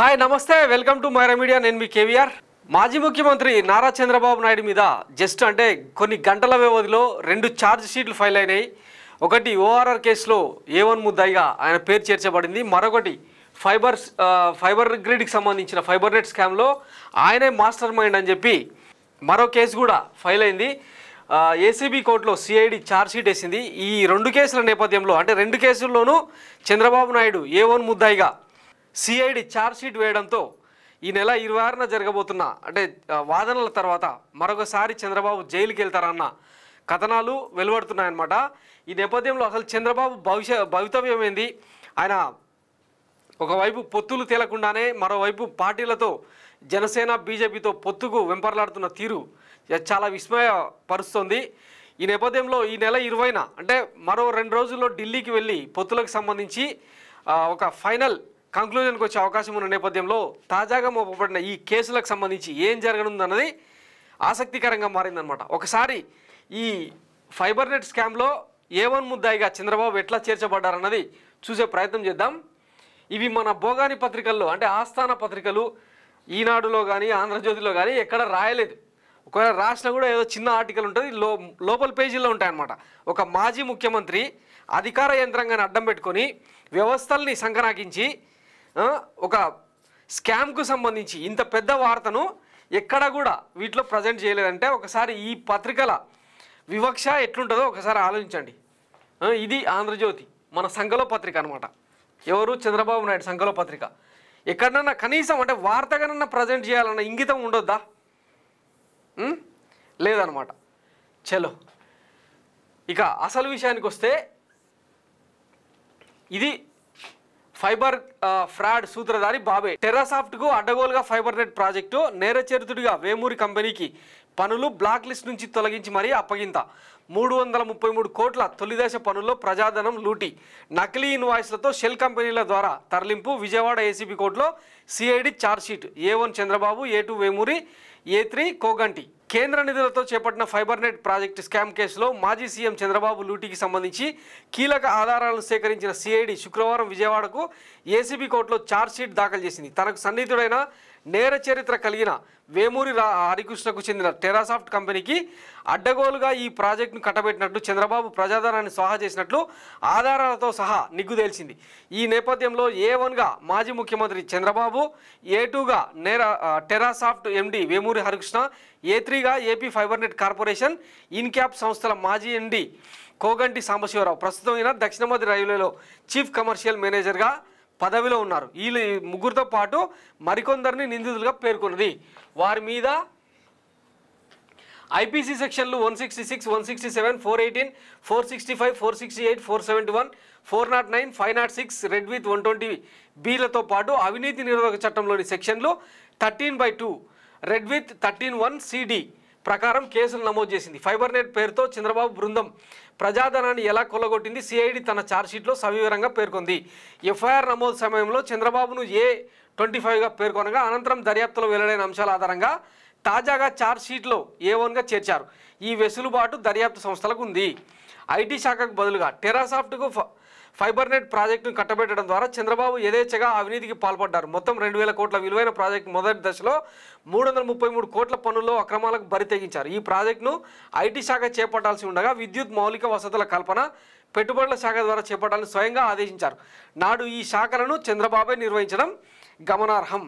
hi నమస్తే welcome to Myra media నేను మీ కేవీఆర్ మాజీ ముఖ్యమంత్రి నారా చంద్రబాబు నాయుడు మీద జస్ట్ అంటే కొన్ని గంటల వ్యవధిలో రెండు ఛార్జ్ షీట్లు ఫైల్ అయినాయి ఒకటి ఓఆర్ఆర్ కేసులో ఏ వన్ ముద్దాయిగా ఆయన పేరు చేర్చబడింది మరొకటి ఫైబర్ ఫైబర్ గ్రిడ్కి సంబంధించిన ఫైబర్ నెట్ స్కామ్లో ఆయనే మాస్టర్ మైండ్ అని చెప్పి మరో కేసు కూడా ఫైల్ అయింది ఏసీబీ కోర్టులో సిఐడి షీట్ వేసింది ఈ రెండు కేసుల నేపథ్యంలో అంటే రెండు కేసుల్లోనూ చంద్రబాబు నాయుడు ఏ వన్ ముద్దాయిగా సిఐడి ఛార్జ్షీట్ వేయడంతో ఈ నెల ఇరవై ఆరున జరగబోతున్న అంటే వాదనల తర్వాత మరొకసారి చంద్రబాబు జైలుకి వెళ్తారన్న కథనాలు వెలువడుతున్నాయన్నమాట ఈ నేపథ్యంలో అసలు చంద్రబాబు భవిష్య భవితవ్యం ఏంది ఆయన ఒకవైపు పొత్తులు తేలకుండానే మరోవైపు పార్టీలతో జనసేన బీజేపీతో పొత్తుకు వెంపర్లాడుతున్న తీరు చాలా విస్మయపరుస్తోంది ఈ నేపథ్యంలో ఈ నెల ఇరవైన అంటే మరో రెండు రోజుల్లో ఢిల్లీకి వెళ్ళి పొత్తులకు సంబంధించి ఒక ఫైనల్ కంక్లూజన్కి వచ్చే అవకాశం ఉన్న నేపథ్యంలో తాజాగా మోపబడిన ఈ కేసులకు సంబంధించి ఏం జరగనుందన్నది ఆసక్తికరంగా మారిందనమాట ఒకసారి ఈ ఫైబర్ నెట్ స్కామ్లో ఏ వన్ ముద్దాయిగా చంద్రబాబు ఎట్లా చేర్చబడ్డారన్నది చూసే ప్రయత్నం చేద్దాం ఇవి మన భోగాని పత్రికల్లో అంటే ఆస్థాన పత్రికలు ఈనాడులో కానీ ఆంధ్రజ్యోతిలో కానీ ఎక్కడ రాయలేదు ఒకవేళ రాసినా కూడా ఏదో చిన్న ఆర్టికల్ ఉంటుంది లో లోపల పేజీల్లో ఉంటాయన్నమాట ఒక మాజీ ముఖ్యమంత్రి అధికార యంత్రాంగాన్ని అడ్డం పెట్టుకొని వ్యవస్థల్ని సంకనాకించి ఒక స్కామ్కు సంబంధించి ఇంత పెద్ద వార్తను ఎక్కడ కూడా వీటిలో ప్రజెంట్ చేయలేదంటే ఒకసారి ఈ పత్రికల వివక్ష ఎట్లుంటుందో ఒకసారి ఆలోచించండి ఇది ఆంధ్రజ్యోతి మన సంఘలో పత్రిక అనమాట ఎవరు చంద్రబాబు నాయుడు సంఘలో పత్రిక ఎక్కడన్నా కనీసం అంటే వార్తగానన్నా ప్రజెంట్ చేయాలన్న ఇంగితం ఉండొద్దా లేదనమాట చలో ఇక అసలు విషయానికి వస్తే ఇది ఫైబర్ ఫ్రాడ్ సూత్రధారి బాబే టెరాసాఫ్ట్ కు అడ్డగోలుగా ఫైబర్ నెట్ ప్రాజెక్టు నేరచరితుడిగా వేమూరి కంపెనీకి పనులు బ్లాక్ లిస్ట్ నుంచి తొలగించి మరీ అప్పగింత మూడు వందల ముప్పై మూడు కోట్ల తొలిదశ పనుల్లో ప్రజాధనం లూటీ నకిలీ ఇన్వాయిస్లతో షెల్ కంపెనీల ద్వారా తరలింపు విజయవాడ ఏసీబీ కోర్టులో CID chargesheet A one Chandrababu A two Vemuri A three Koganti కేంద్ర నిధులతో చేపట్టిన ఫైబర్ నెట్ ప్రాజెక్టు స్కామ్ కేసులో మాజీ సీఎం చంద్రబాబు లూటీకి సంబంధించి కీలక ఆధారాలను సేకరించిన సిఐడి శుక్రవారం విజయవాడకు ఏసీబీ కోర్టులో ఛార్జ్షీట్ దాఖలు చేసింది తనకు సన్నిహితుడైన నేర చరిత్ర కలిగిన వేమూరి హరికృష్ణకు చెందిన టెరాసాఫ్ట్ కంపెనీకి అడ్డగోలుగా ఈ ప్రాజెక్టును కట్టబెట్టినట్లు చంద్రబాబు ప్రజాధనాన్ని సహా చేసినట్లు ఆధారాలతో సహా నిగ్గు తేల్చింది ఈ నేపథ్యంలో ఏ వన్గా మాజీ ముఖ్యమంత్రి చంద్రబాబు ఏ టూగా నేర Terasoft MD Vemuri Vemuri Harikrishna A త్రీగా AP fiber net corporation Incap సంస్థల మాజీ ఎండి కోగంటి సాంబశివరావు ప్రస్తుతం ఈయన మధ్య రైల్వేలో చీఫ్ కమర్షియల్ మేనేజర్గా పదవిలో ఉన్నారు వీళ్ళు ముగ్గురితో పాటు మరికొందరిని నిందితులుగా పేర్కొన్నది వారి మీద ఐపీసీ సెక్షన్లు one sixty six one sixty seven four eighteen four sixty five four sixty eight four seventy one four naught nine five naught six read with one twenty బీలతో పాటు అవినీతి నిరోధక చట్టంలోని సెక్షన్లు thirteen by two read with thirteen one CD ప్రకారం కేసులు నమోదు చేసింది ఫైబర్ నెట్ పేరుతో చంద్రబాబు బృందం ప్రజాధనాన్ని ఎలా కొల్లగొట్టింది సిఐడి తన ఛార్జ్షీట్లో సవివరంగా పేర్కొంది ఎఫ్ఐఆర్ నమోదు సమయంలో చంద్రబాబును ఏ ట్వంటీ ఫైవ్గా పేర్కొనగా అనంతరం దర్యాప్తులో వెల్లడైన అంశాల ఆధారంగా తాజాగా ఛార్జ్షీట్లో ఏ వన్గా చేర్చారు ఈ వెసులుబాటు దర్యాప్తు సంస్థలకు ఉంది ఐటీ శాఖకు బదులుగా టెరాసాఫ్ట్కు ఫైబర్ నెట్ ప్రాజెక్టును కట్టబెట్టడం ద్వారా చంద్రబాబు యథేచ్ఛగా అవినీతికి పాల్పడ్డారు మొత్తం రెండు వేల కోట్ల విలువైన ప్రాజెక్టు మొదటి దశలో మూడు వందల ముప్పై మూడు కోట్ల పనుల్లో అక్రమాలకు బరి తెగించారు ఈ ప్రాజెక్టును ఐటీ శాఖ చేపట్టాల్సి ఉండగా విద్యుత్ మౌలిక వసతుల కల్పన పెట్టుబడుల శాఖ ద్వారా చేపట్టాలని స్వయంగా ఆదేశించారు నాడు ఈ శాఖలను చంద్రబాబే నిర్వహించడం గమనార్హం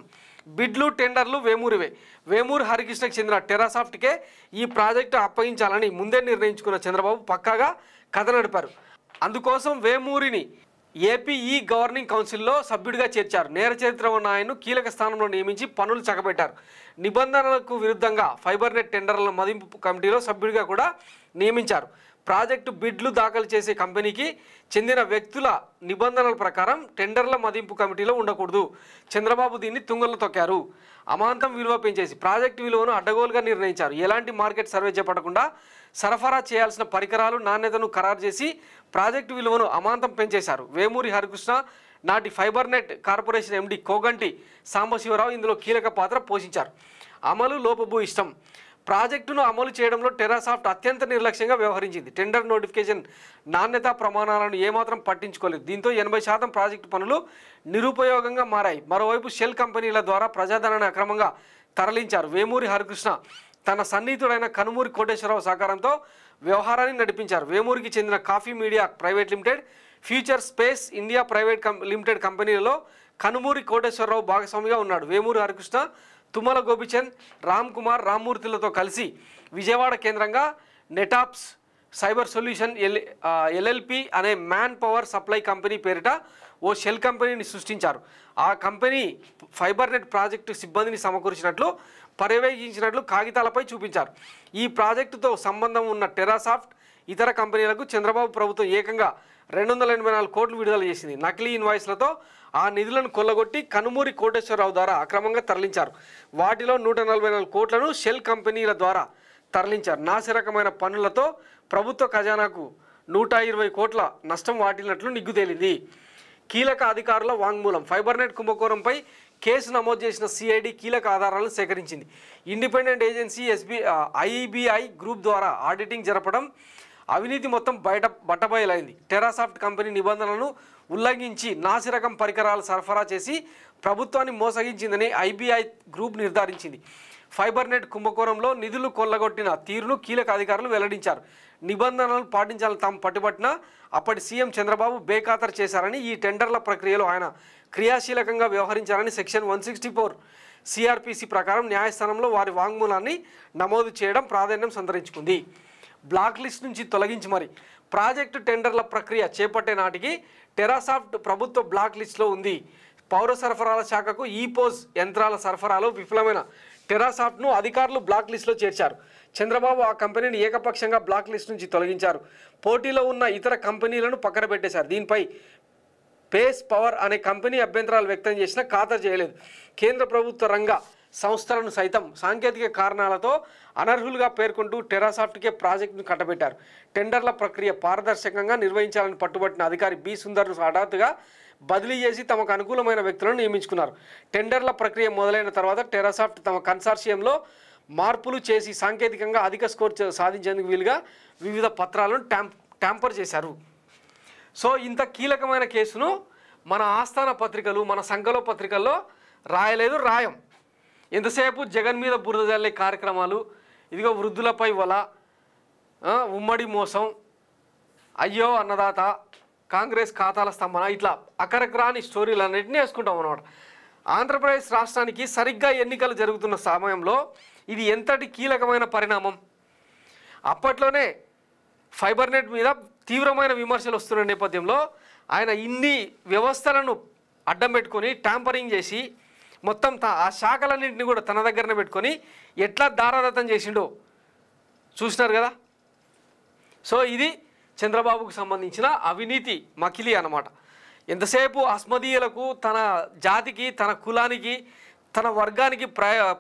బిడ్లు టెండర్లు వేమూరివే వేమూరు హరికృష్ణకు చెందిన టెరాసాఫ్ట్కే ఈ ప్రాజెక్టు అప్పగించాలని ముందే నిర్ణయించుకున్న చంద్రబాబు పక్కాగా కథ నడిపారు అందుకోసం వేమూరిని ఏపీ ఈ గవర్నింగ్ కౌన్సిల్లో సభ్యుడిగా చేర్చారు నేర చరిత్ర ఉన్న ఆయన్ను కీలక స్థానంలో నియమించి పనులు చక్కబెట్టారు నిబంధనలకు విరుద్ధంగా ఫైబర్ నెట్ టెండర్ల మదింపు కమిటీలో సభ్యుడిగా కూడా నియమించారు ప్రాజెక్టు బిడ్లు దాఖలు చేసే కంపెనీకి చెందిన వ్యక్తుల నిబంధనల ప్రకారం టెండర్ల మదింపు కమిటీలో ఉండకూడదు చంద్రబాబు దీన్ని తుంగలు తొక్కారు అమాంతం విలువ పెంచేసి ప్రాజెక్టు విలువను అడ్డగోలుగా నిర్ణయించారు ఎలాంటి మార్కెట్ సర్వే చేపట్టకుండా సరఫరా చేయాల్సిన పరికరాలు నాణ్యతను ఖరారు చేసి ప్రాజెక్టు విలువను అమాంతం పెంచేశారు వేమూరి హరికృష్ణ నాటి fiber net corporation MD Koganti Sambasivarao ఇందులో కీలక పాత్ర పోషించారు అమలు లోపభూయిష్టం ప్రాజెక్టును అమలు చేయడంలో టెరాసాఫ్ట్ అత్యంత నిర్లక్ష్యంగా వ్యవహరించింది టెండర్ నోటిఫికేషన్ నాణ్యతా ప్రమాణాలను ఏమాత్రం పట్టించుకోలేదు దీంతో ఎనభై శాతం ప్రాజెక్టు పనులు నిరుపయోగంగా మారాయి మరోవైపు షెల్ కంపెనీల ద్వారా ప్రజాధనాన్ని అక్రమంగా తరలించారు వేమూరి హరికృష్ణ తన సన్నిహితుడైన కనుమూరి కోటేశ్వరరావు సహకారంతో వ్యవహారాన్ని నడిపించారు వేమూరికి చెందిన coffee media private limited future space India private limited కంపెనీలలో కనుమూరి కోటేశ్వరరావు భాగస్వామిగా ఉన్నాడు వేమూరి హరికృష్ణ తుమ్మల గోపిచంద్ రామ్ కుమార్ రామ్మూర్తులతో కలిసి విజయవాడ కేంద్రంగా Netops cyber solution L LLP అనే మ్యాన్ పవర్ సప్లై కంపెనీ పేరిట ఓ షెల్ కంపెనీని సృష్టించారు ఆ కంపెనీ ఫైబర్ నెట్ ప్రాజెక్టు సిబ్బందిని సమకూర్చినట్లు పర్యవేక్షించినట్లు కాగితాలపై చూపించారు ఈ ప్రాజెక్టుతో సంబంధం ఉన్న టెరాసాఫ్ట్ ఇతర కంపెనీలకు చంద్రబాబు ప్రభుత్వం ఏకంగా రెండు వందల ఎనభై నాలుగు కోట్లు విడుదల చేసింది నకిలీ ఇన్వాయిస్లతో ఆ నిధులను కొల్లగొట్టి కనుమూరి కోటేశ్వరరావు ద్వారా అక్రమంగా తరలించారు వాటిలో నూట నలభై నాలుగు కోట్లను షెల్ కంపెనీల ద్వారా తరలించారు నాసిరకమైన పనులతో ప్రభుత్వ ఖజానాకు నూట ఇరవై కోట్ల నష్టం వాటిల్లినట్లు నిగ్గుతేలింది కీలక అధికారుల వాంగ్మూలం ఫైబర్నెట్ కుంభకోణంపై కేసు నమోదు చేసిన సిఐడి కీలక ఆధారాలను సేకరించింది independent agency SB IBI group ద్వారా ఆడిటింగ్ జరపడం అవినీతి మొత్తం బయట బట్టబయలైంది టెరాసాఫ్ట్ కంపెనీ నిబంధనలను ఉల్లంఘించి నాసిరకం పరికరాలు సరఫరా చేసి ప్రభుత్వాన్ని మోసగించిందని ఐబీఐ గ్రూప్ నిర్ధారించింది ఫైబర్నెట్ కుంభకోణంలో నిధులు కొల్లగొట్టిన తీరును కీలక అధికారులు వెల్లడించారు నిబంధనలు పాటించాలని తాము పట్టుబట్టిన అప్పటి సీఎం చంద్రబాబు బేఖాతరు చేశారని ఈ టెండర్ల ప్రక్రియలో ఆయన క్రియాశీలకంగా వ్యవహరించారని section one sixty four CrPC ప్రకారం న్యాయస్థానంలో వారి వాంగ్మూలాన్ని నమోదు చేయడం ప్రాధాన్యం సంతరించుకుంది బ్లాక్ లిస్ట్ నుంచి తొలగించి మరి ప్రాజెక్టు టెండర్ల ప్రక్రియ చేపట్టే నాటికి టెరాసాఫ్ట్ ప్రభుత్వ బ్లాక్ లిస్ట్లో ఉంది పౌర సరఫరాల శాఖకు ఈపోజ్ యంత్రాల సరఫరాలో విఫలమైన టెరాసాఫ్ట్ను అధికారులు బ్లాక్ లిస్ట్లో చేర్చారు చంద్రబాబు ఆ కంపెనీని ఏకపక్షంగా బ్లాక్ లిస్ట్ నుంచి తొలగించారు పోటీలో ఉన్న ఇతర కంపెనీలను పక్కన పెట్టేశారు దీనిపై పేస్ పవర్ అనే కంపెనీ అభ్యంతరాలు వ్యక్తం చేసినా ఖాతా చేయలేదు కేంద్ర ప్రభుత్వ రంగ సంస్థలను సైతం సాంకేతిక కారణాలతో అనర్హులుగా పేర్కొంటూ టెరాసాఫ్ట్కే ప్రాజెక్టును కట్టబెట్టారు టెండర్ల ప్రక్రియ పారదర్శకంగా నిర్వహించాలని పట్టుబట్టిన అధికారి బి సుందర్ను హఠాత్తుగా బదిలీ చేసి తమకు అనుకూలమైన వ్యక్తులను నియమించుకున్నారు టెండర్ల ప్రక్రియ మొదలైన తర్వాత టెరాసాఫ్ట్ తమ కన్సార్షియంలో మార్పులు చేసి సాంకేతికంగా అధిక స్కోర్ సాధించేందుకు వీలుగా వివిధ పత్రాలను ట్యాంప్ ట్యాంపర్ చేశారు సో ఇంత కీలకమైన కేసును మన ఆస్థాన పత్రికలు మన సంఘలో పత్రికల్లో రాయలేదు రాయం ఎంతసేపు జగన్ మీద బురద జల్లే కార్యక్రమాలు ఇదిగో వృద్ధులపై వల ఉమ్మడి మోసం అయ్యో అన్నదాత కాంగ్రెస్ ఖాతాల స్తంభన ఇట్లా అకరకరాని స్టోరీలు అన్నింటినీ వేసుకుంటాం అనమాట ఆంధ్రప్రదేశ్ రాష్ట్రానికి సరిగ్గా ఎన్నికలు జరుగుతున్న సమయంలో ఇది ఎంతటి కీలకమైన పరిణామం అప్పట్లోనే ఫైబర్ నెట్ మీద తీవ్రమైన విమర్శలు వస్తున్న నేపథ్యంలో ఆయన ఇన్ని వ్యవస్థలను అడ్డం పెట్టుకొని ట్యాంపరింగ్ చేసి మొత్తం ఆ శాఖలన్నింటినీ కూడా తన దగ్గరనే పెట్టుకొని ఎట్లా దారాదత్తం చేసిండో చూసినారు కదా సో ఇది చంద్రబాబుకు సంబంధించిన అవినీతి మకిలి అనమాట ఎంతసేపు అస్మదీయులకు తన జాతికి తన కులానికి తన వర్గానికి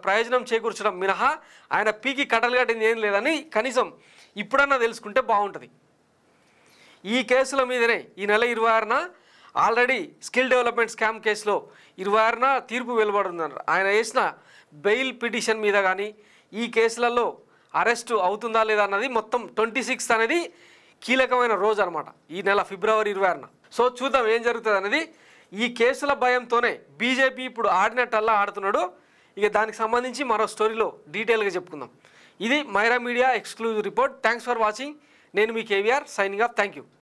ప్రయోజనం చేకూర్చడం మినహా ఆయన పీకి కట్టింది ఏం లేదని కనీసం ఇప్పుడన్నా తెలుసుకుంటే బాగుంటుంది ఈ కేసుల మీదనే ఈ నెల ఇరవై ఆరున ఆల్రెడీ స్కిల్ డెవలప్మెంట్ స్కామ్ కేసులో ఇరవై ఆరున తీర్పు వెలువడుందన్నారు ఆయన వేసిన బెయిల్ పిటిషన్ మీద కానీ ఈ కేసులలో అరెస్టు అవుతుందా లేదా అన్నది మొత్తం ట్వంటీ సిక్స్త్ అనేది కీలకమైన రోజు అనమాట ఈ నెల ఫిబ్రవరి ఇరవై ఆరున సో చూద్దాం ఏం జరుగుతుంది అనేది ఈ కేసుల భయంతోనే బీజేపీ ఇప్పుడు ఆడినట్టల్లా ఆడుతున్నాడు ఇక దానికి సంబంధించి మరో స్టోరీలో డీటెయిల్గా చెప్పుకుందాం ఇది Myra media exclusive report thanks for watching నేను మీ KVR signing off thank you